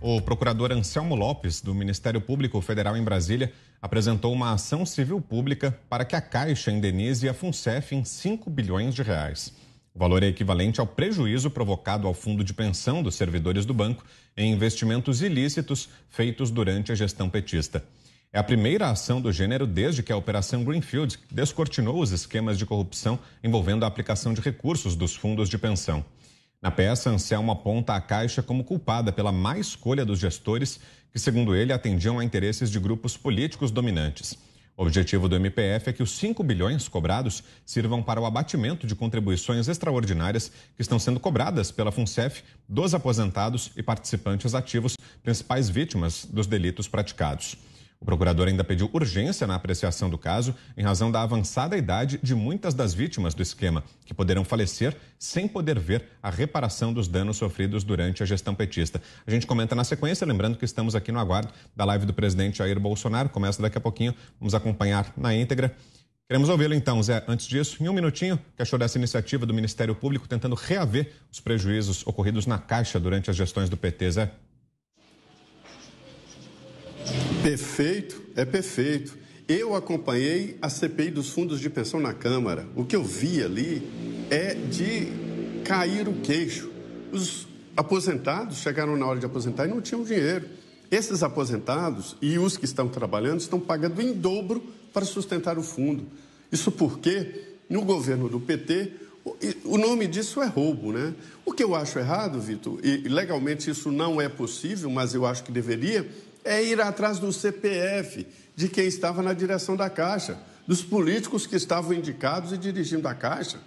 O procurador Anselmo Lopes, do Ministério Público Federal em Brasília, apresentou uma ação civil pública para que a Caixa indenize a FUNCEF em 5 bilhões de reais. O valor é equivalente ao prejuízo provocado ao fundo de pensão dos servidores do banco em investimentos ilícitos feitos durante a gestão petista. É a primeira ação do gênero desde que a Operação Greenfield descortinou os esquemas de corrupção envolvendo a aplicação de recursos dos fundos de pensão. Na peça, Anselmo aponta a Caixa como culpada pela má escolha dos gestores, que, segundo ele, atendiam a interesses de grupos políticos dominantes. O objetivo do MPF é que os 5 bilhões cobrados sirvam para o abatimento de contribuições extraordinárias que estão sendo cobradas pela FUNCEF dos aposentados e participantes ativos, principais vítimas dos delitos praticados. O procurador ainda pediu urgência na apreciação do caso, em razão da avançada idade de muitas das vítimas do esquema, que poderão falecer sem poder ver a reparação dos danos sofridos durante a gestão petista. A gente comenta na sequência, lembrando que estamos aqui no aguardo da live do presidente Jair Bolsonaro. Começa daqui a pouquinho, vamos acompanhar na íntegra. Queremos ouvi-lo então, Zé. Antes disso, em um minutinho, o que achou dessa iniciativa do Ministério Público tentando reaver os prejuízos ocorridos na Caixa durante as gestões do PT, Zé? Perfeito é perfeito. Eu acompanhei a CPI dos fundos de pensão na Câmara. O que eu vi ali é de cair o queixo. Os aposentados chegaram na hora de aposentar e não tinham dinheiro. Esses aposentados e os que estão trabalhando estão pagando em dobro para sustentar o fundo. Isso porque, no governo do PT, o nome disso é roubo, né? O que eu acho errado, Vitor, e legalmente isso não é possível, mas eu acho que deveria, é ir atrás do CPF de quem estava na direção da Caixa, dos políticos que estavam indicados e dirigindo a Caixa.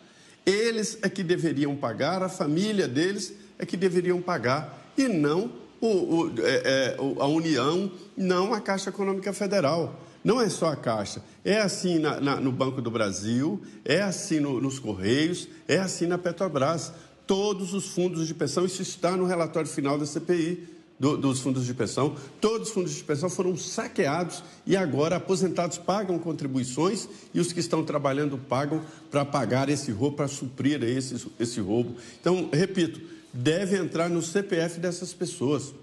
Eles é que deveriam pagar, a família deles é que deveriam pagar, e não o, o, é, é, a União, não a Caixa Econômica Federal. Não é só a Caixa. É assim na, na, no Banco do Brasil, é assim no, nos Correios, é assim na Petrobras. Todos os fundos de pensão, isso está no relatório final da CPI do, dos fundos de pensão. Todos os fundos de pensão foram saqueados e agora aposentados pagam contribuições e os que estão trabalhando pagam para pagar esse roubo, para suprir esse, esse roubo. Então, repito, deve entrar no CPF dessas pessoas.